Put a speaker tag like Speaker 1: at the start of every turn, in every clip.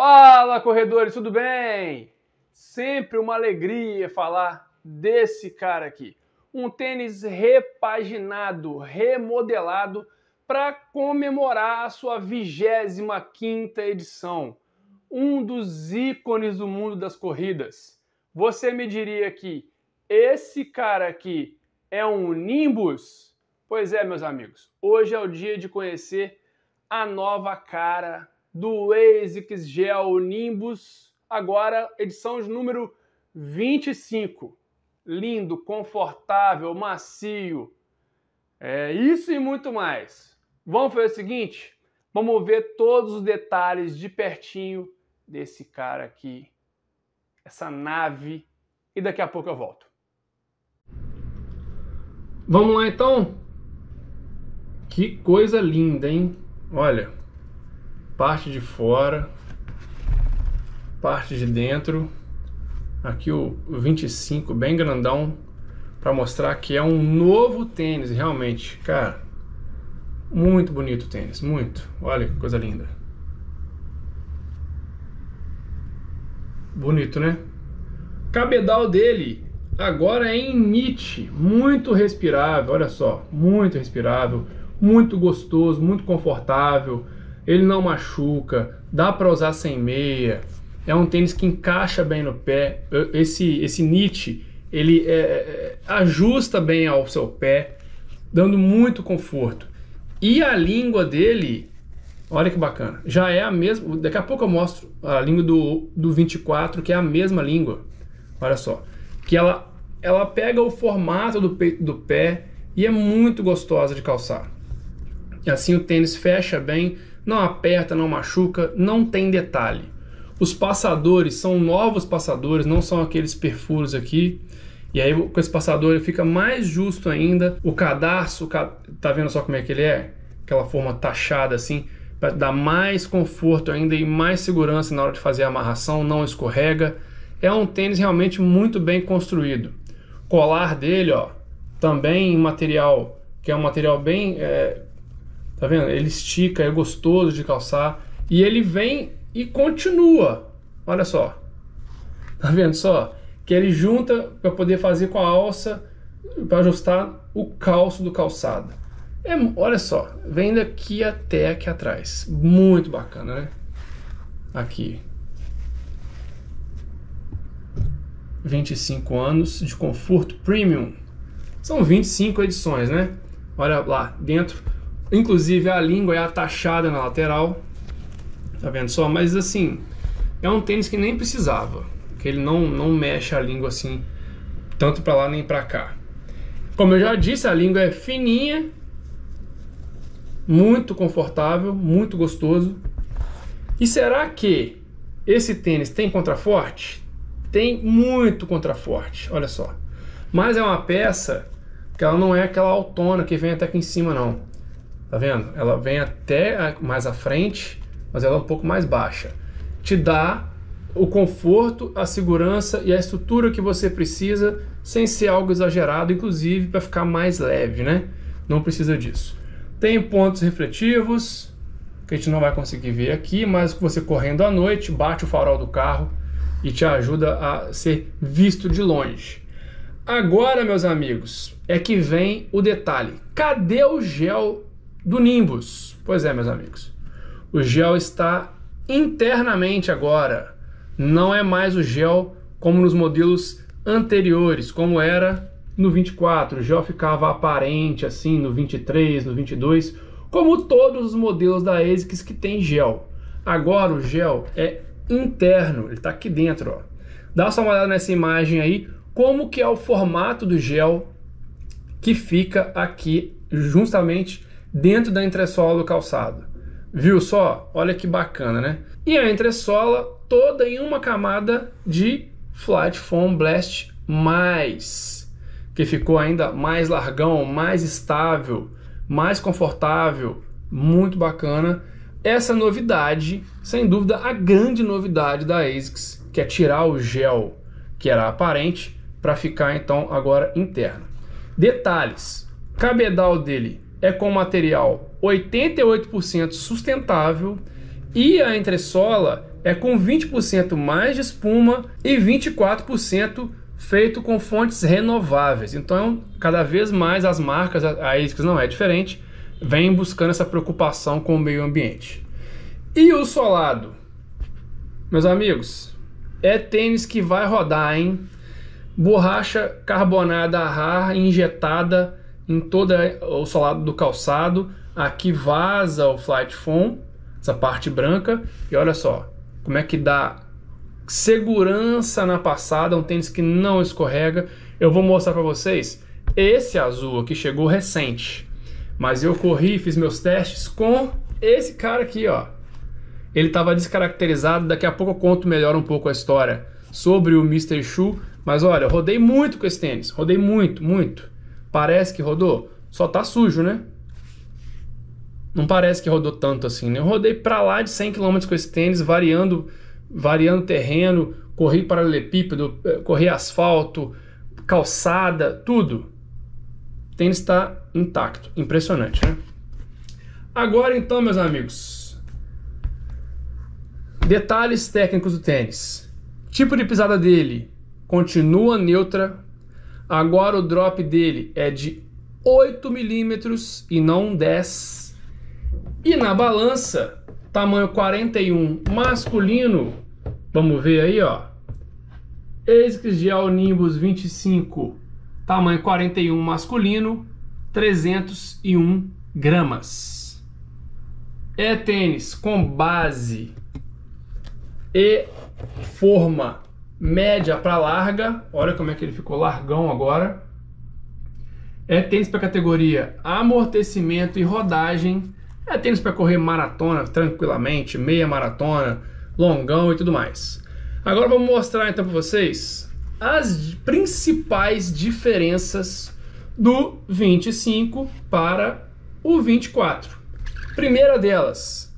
Speaker 1: Fala, corredores, tudo bem? Sempre uma alegria falar desse cara aqui. Um tênis repaginado, remodelado para comemorar a sua 25ª edição. Um dos ícones do mundo das corridas. Você me diria que esse cara aqui é um Nimbus? Pois é, meus amigos. Hoje é o dia de conhecer a nova cara do ASICS Gel Nimbus, agora edição de número 25. Lindo, confortável, macio. É isso e muito mais. Vamos fazer o seguinte? Vamos ver todos os detalhes de pertinho desse cara aqui, essa nave, e daqui a pouco eu volto. Vamos lá então? Que coisa linda, hein? Olha parte de fora, parte de dentro. Aqui o 25 bem grandão para mostrar que é um novo tênis, realmente, cara. Muito bonito o tênis, muito. Olha que coisa linda. Bonito, né? Cabedal dele agora é em knit muito respirável, olha só, muito respirável, muito gostoso, muito confortável ele não machuca, dá para usar sem meia, é um tênis que encaixa bem no pé. Esse, esse Nietzsche, ele é, é, é, ajusta bem ao seu pé, dando muito conforto. E a língua dele, olha que bacana, já é a mesma. Daqui a pouco eu mostro a língua do, do 24, que é a mesma língua. Olha só, que ela, ela pega o formato do peito do pé e é muito gostosa de calçar. E assim o tênis fecha bem não aperta, não machuca, não tem detalhe. Os passadores são novos passadores, não são aqueles perfuros aqui. E aí com esse passador ele fica mais justo ainda. O cadarço, tá vendo só como é que ele é? Aquela forma taxada assim, para dar mais conforto ainda e mais segurança na hora de fazer a amarração, não escorrega. É um tênis realmente muito bem construído. colar dele, ó, também em material que é um material bem é, Tá vendo? Ele estica, é gostoso de calçar. E ele vem e continua. Olha só. Tá vendo só? Que ele junta para poder fazer com a alça para ajustar o calço do calçado. É, olha só, vem daqui até aqui atrás. Muito bacana, né? Aqui. 25 anos de conforto premium. São 25 edições, né? Olha lá, dentro Inclusive a língua é atachada na lateral. Tá vendo só? Mas assim, é um tênis que nem precisava. Que ele não, não mexe a língua assim, tanto para lá nem para cá. Como eu já disse, a língua é fininha, muito confortável, muito gostoso. E será que esse tênis tem contraforte? Tem muito contraforte, olha só. Mas é uma peça que ela não é aquela autona que vem até aqui em cima não. Tá vendo? Ela vem até mais à frente, mas ela é um pouco mais baixa. Te dá o conforto, a segurança e a estrutura que você precisa, sem ser algo exagerado, inclusive para ficar mais leve, né? Não precisa disso. Tem pontos refletivos, que a gente não vai conseguir ver aqui, mas você correndo à noite, bate o farol do carro e te ajuda a ser visto de longe. Agora, meus amigos, é que vem o detalhe. Cadê o gel do Nimbus. Pois é, meus amigos. O gel está internamente agora. Não é mais o gel como nos modelos anteriores, como era no 24. O gel ficava aparente assim no 23, no 22, como todos os modelos da ASICS que tem gel. Agora o gel é interno, ele está aqui dentro. Ó. Dá só uma olhada nessa imagem aí, como que é o formato do gel que fica aqui justamente dentro da entressola do calçado. Viu só? Olha que bacana, né? E a entressola toda em uma camada de Flight Foam Blast mais, que ficou ainda mais largão, mais estável, mais confortável, muito bacana. Essa novidade, sem dúvida, a grande novidade da ASICS, que é tirar o gel que era aparente para ficar então agora interna. Detalhes: cabedal dele é com material 88% sustentável e a entressola é com 20% mais de espuma e 24% feito com fontes renováveis. Então, cada vez mais as marcas, a ASICS não é diferente, vêm buscando essa preocupação com o meio ambiente. E o solado? Meus amigos, é tênis que vai rodar, hein? Borracha carbonada a injetada em todo o solado do calçado. Aqui vaza o flight foam, essa parte branca. E olha só como é que dá segurança na passada, um tênis que não escorrega. Eu vou mostrar para vocês esse azul aqui chegou recente. Mas eu corri, fiz meus testes com esse cara aqui, ó. Ele estava descaracterizado, daqui a pouco eu conto melhor um pouco a história sobre o Mr. Shoe, mas olha, rodei muito com esse tênis, rodei muito, muito. Parece que rodou? Só tá sujo, né? Não parece que rodou tanto assim, né? Eu rodei para lá de 100 km com esse tênis, variando, variando terreno, corri paralelepípedo, eh, corri asfalto, calçada, tudo. O tênis está intacto. Impressionante, né? Agora então, meus amigos, detalhes técnicos do tênis. Tipo de pisada dele continua neutra Agora o drop dele é de 8 milímetros e não 10. E na balança, tamanho 41 masculino, vamos ver aí, ó. Ex-Gel Nimbus 25, tamanho 41 masculino, 301 gramas. É tênis com base e forma média para larga, olha como é que ele ficou largão agora. É tênis para categoria amortecimento e rodagem. É tênis para correr maratona tranquilamente, meia maratona, longão e tudo mais. Agora vou mostrar então para vocês as principais diferenças do 25 para o 24. Primeira delas,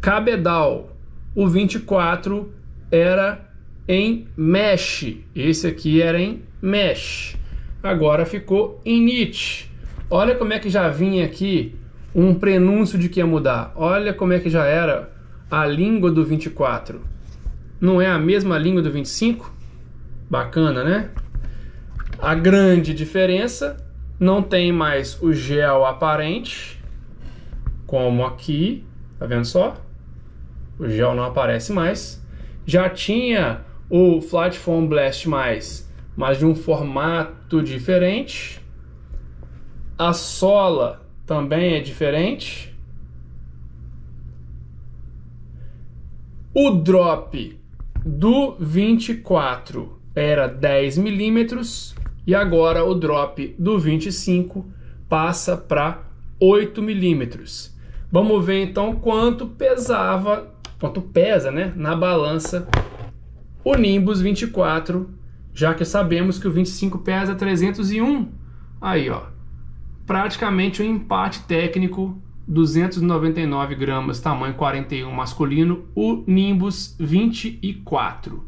Speaker 1: cabedal. O 24 era em mesh. Esse aqui era em mesh. Agora ficou init. Olha como é que já vinha aqui um prenúncio de que ia mudar. Olha como é que já era a língua do 24. Não é a mesma língua do 25? Bacana, né? A grande diferença não tem mais o gel aparente, como aqui, tá vendo só? O gel não aparece mais. Já tinha o Flight foam Blast+, mais, mas de um formato diferente. A sola também é diferente. O drop do 24 era 10 milímetros e agora o drop do 25 passa para 8 milímetros. Vamos ver então quanto pesava, quanto pesa, né, na balança o Nimbus 24, já que sabemos que o 25 pesa 301. Aí, ó. Praticamente um empate técnico, 299 gramas, tamanho 41 masculino, o Nimbus 24.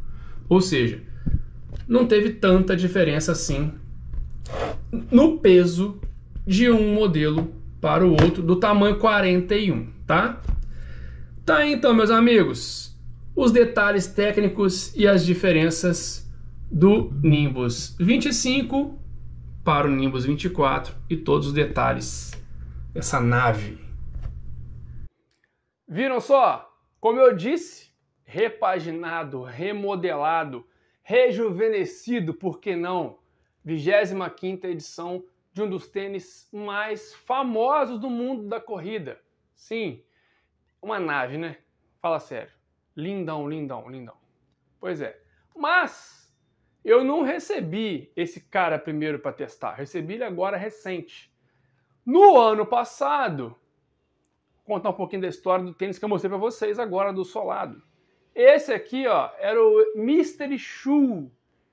Speaker 1: Ou seja, não teve tanta diferença assim no peso de um modelo para o outro do tamanho 41, tá? Tá aí, então, meus amigos os detalhes técnicos e as diferenças do Nimbus 25 para o Nimbus 24 e todos os detalhes dessa nave. Viram só? Como eu disse, repaginado, remodelado, rejuvenescido, por que não? 25ª edição de um dos tênis mais famosos do mundo da corrida. Sim, uma nave, né? Fala sério. Lindão, lindão, lindão. Pois é. Mas eu não recebi esse cara primeiro para testar, recebi ele agora recente. No ano passado, vou contar um pouquinho da história do tênis que eu mostrei para vocês agora do solado. Esse aqui, ó, era o Mystery Shoe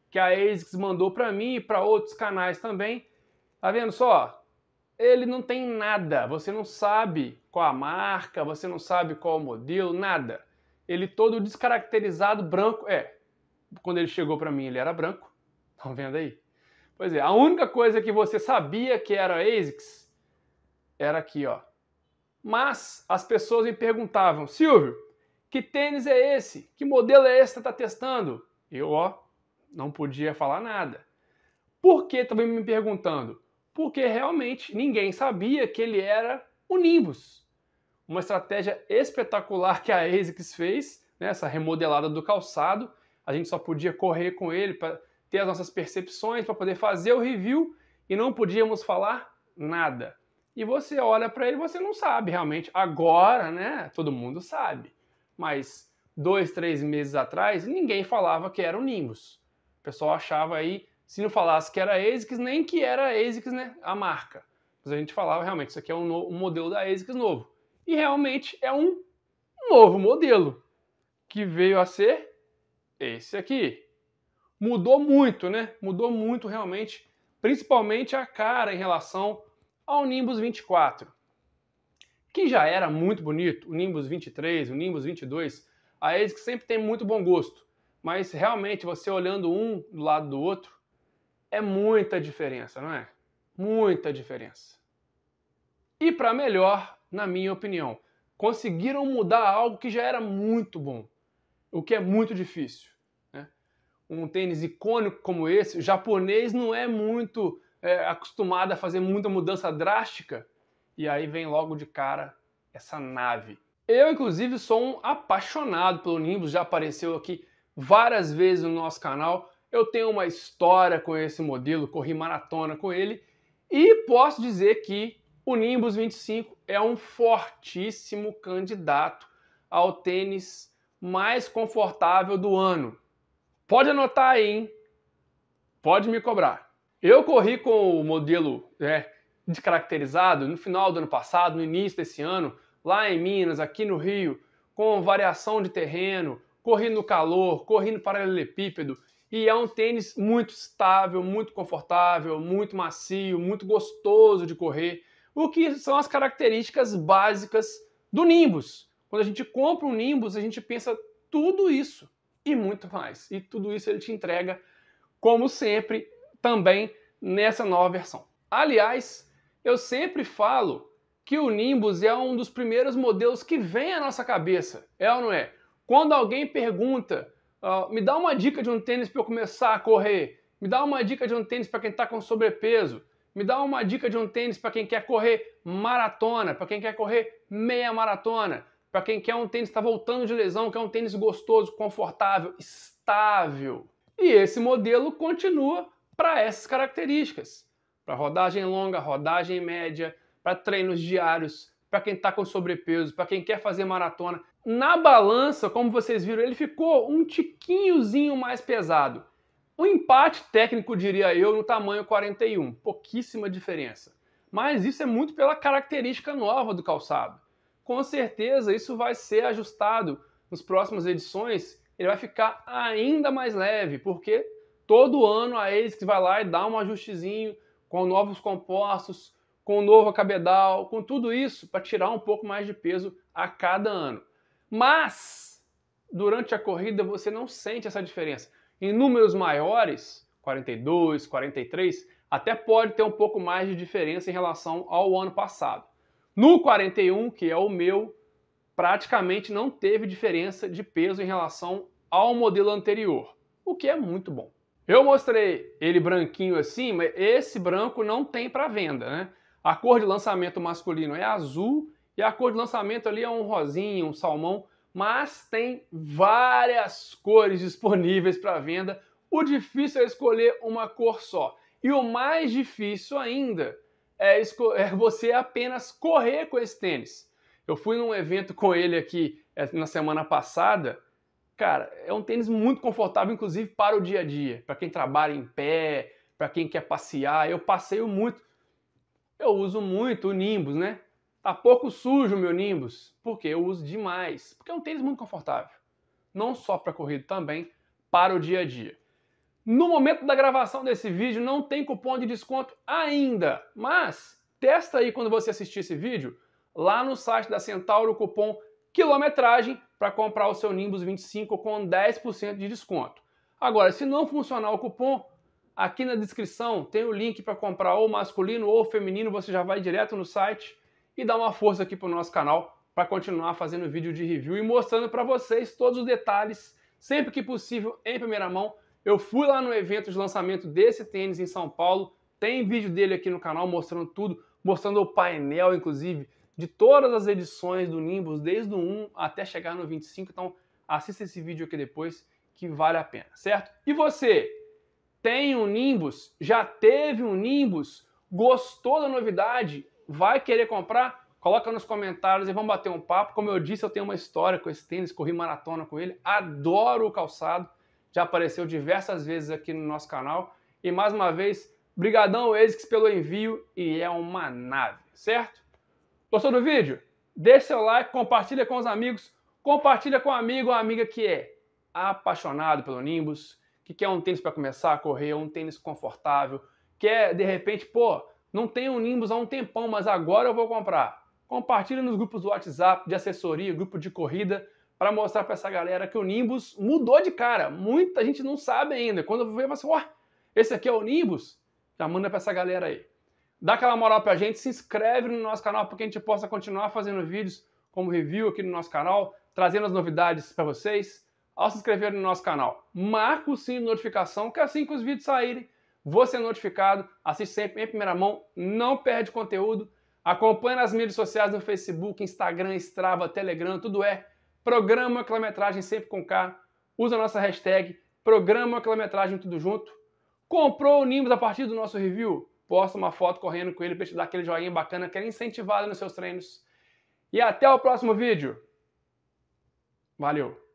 Speaker 1: que a ASICS mandou para mim e para outros canais também. Tá vendo só? Ele não tem nada, você não sabe qual a marca, você não sabe qual o modelo, nada ele todo descaracterizado, branco. É, quando ele chegou para mim, ele era branco. Estão tá vendo aí? Pois é, a única coisa que você sabia que era ASICS era aqui, ó. Mas as pessoas me perguntavam, Silvio, que tênis é esse? Que modelo é esse que você está testando? Eu, ó, não podia falar nada. Por que também me perguntando? Porque realmente ninguém sabia que ele era o Nimbus uma estratégia espetacular que a ASICS fez, né, essa remodelada do calçado. A gente só podia correr com ele para ter as nossas percepções, para poder fazer o review e não podíamos falar nada. E você olha para ele, você não sabe realmente. Agora, né? Todo mundo sabe. Mas dois, três meses atrás, ninguém falava que era o Nimbus. O pessoal achava aí, se não falasse que era ASICS, nem que era ASICS, né? A marca. Mas a gente falava realmente, isso aqui é um, um modelo da ASICS novo. E realmente é um novo modelo que veio a ser esse aqui. Mudou muito, né? Mudou muito realmente, principalmente a cara em relação ao Nimbus 24, que já era muito bonito, o Nimbus 23, o Nimbus 22, a ESIC sempre tem muito bom gosto, mas realmente você olhando um do lado do outro, é muita diferença, não é? Muita diferença e para melhor, na minha opinião. Conseguiram mudar algo que já era muito bom, o que é muito difícil. Né? Um tênis icônico como esse, o japonês não é muito é, acostumado a fazer muita mudança drástica, e aí vem logo de cara essa nave. Eu, inclusive, sou um apaixonado pelo Nimbus, já apareceu aqui várias vezes no nosso canal. Eu tenho uma história com esse modelo, corri maratona com ele e posso dizer que o Nimbus 25 é um fortíssimo candidato ao tênis mais confortável do ano. Pode anotar aí, hein? Pode me cobrar. Eu corri com o modelo né, descaracterizado no final do ano passado, no início desse ano, lá em Minas, aqui no Rio, com variação de terreno, corri no calor, corri no paralelepípedo. E é um tênis muito estável, muito confortável, muito macio, muito gostoso de correr o que são as características básicas do Nimbus. Quando a gente compra um Nimbus, a gente pensa tudo isso e muito mais. E tudo isso ele te entrega, como sempre, também nessa nova versão. Aliás, eu sempre falo que o Nimbus é um dos primeiros modelos que vem à nossa cabeça, é ou não é? Quando alguém pergunta, uh, me dá uma dica de um tênis para eu começar a correr, me dá uma dica de um tênis para quem está com sobrepeso, me dá uma dica de um tênis para quem quer correr maratona, para quem quer correr meia maratona, para quem quer um tênis está voltando de lesão, quer um tênis gostoso, confortável, estável. E esse modelo continua para essas características, para rodagem longa, rodagem média, para treinos diários, para quem está com sobrepeso, para quem quer fazer maratona. Na balança, como vocês viram, ele ficou um tiquinhozinho mais pesado. Um empate técnico, diria eu, no tamanho 41, pouquíssima diferença. Mas isso é muito pela característica nova do calçado. Com certeza isso vai ser ajustado nas próximas edições, ele vai ficar ainda mais leve, porque todo ano a que vai lá e dá um ajustezinho com novos compostos, com o novo cabedal, com tudo isso para tirar um pouco mais de peso a cada ano. Mas durante a corrida você não sente essa diferença. Em números maiores, 42, 43, até pode ter um pouco mais de diferença em relação ao ano passado. No 41, que é o meu, praticamente não teve diferença de peso em relação ao modelo anterior, o que é muito bom. Eu mostrei ele branquinho assim, mas esse branco não tem para venda, né? A cor de lançamento masculino é azul e a cor de lançamento ali é um rosinho, um salmão mas tem várias cores disponíveis para venda. O difícil é escolher uma cor só. E o mais difícil ainda é, é você apenas correr com esse tênis. Eu fui num evento com ele aqui é, na semana passada. Cara, é um tênis muito confortável, inclusive para o dia a dia, para quem trabalha em pé, para quem quer passear. Eu passeio muito, eu uso muito o Nimbus, né? Tá pouco sujo o meu Nimbus, porque eu uso demais. Porque é um tênis muito confortável. Não só para corrida, também para o dia a dia. No momento da gravação desse vídeo não tem cupom de desconto ainda, mas testa aí quando você assistir esse vídeo lá no site da Centauro o cupom quilometragem para comprar o seu Nimbus 25 com 10% de desconto. Agora, se não funcionar o cupom, aqui na descrição tem o link para comprar ou masculino ou feminino, você já vai direto no site e dá uma força aqui para o nosso canal para continuar fazendo vídeo de review e mostrando para vocês todos os detalhes, sempre que possível, em primeira mão. Eu fui lá no evento de lançamento desse tênis em São Paulo, tem vídeo dele aqui no canal mostrando tudo, mostrando o painel, inclusive, de todas as edições do Nimbus, desde o 1 até chegar no 25. Então, assista esse vídeo aqui depois, que vale a pena, certo? E você, tem um Nimbus? Já teve um Nimbus? Gostou da novidade? Vai querer comprar? Coloca nos comentários e vamos bater um papo. Como eu disse, eu tenho uma história com esse tênis, corri maratona com ele, adoro o calçado. Já apareceu diversas vezes aqui no nosso canal. E mais uma vez, brigadão ASICS pelo envio e é uma nave, certo? Gostou do vídeo? Deixe seu like, compartilha com os amigos, compartilha com um amigo ou amiga que é apaixonado pelo Nimbus, que quer um tênis para começar a correr, um tênis confortável, quer de repente, pô, não tenho um Nimbus há um tempão, mas agora eu vou comprar. Compartilha nos grupos do WhatsApp, de assessoria, grupo de corrida, para mostrar para essa galera que o Nimbus mudou de cara. Muita gente não sabe ainda. Quando eu ver, eu assim, ó, esse aqui é o Nimbus? Já manda para essa galera aí. Dá aquela moral para a gente, se inscreve no nosso canal para que a gente possa continuar fazendo vídeos como review aqui no nosso canal, trazendo as novidades para vocês. Ao se inscrever no nosso canal, marca o sino de notificação, que assim que os vídeos saírem, você é notificado, assiste sempre em primeira mão, não perde conteúdo, acompanha nas mídias sociais no Facebook, Instagram, Strava, Telegram, tudo é Programa Quilometragem sempre com K, usa a nossa hashtag Programa Quilometragem tudo junto. Comprou o Nimbus a partir do nosso review? Posta uma foto correndo com ele para te dar aquele joinha bacana, é incentivado nos seus treinos. E até o próximo vídeo. Valeu!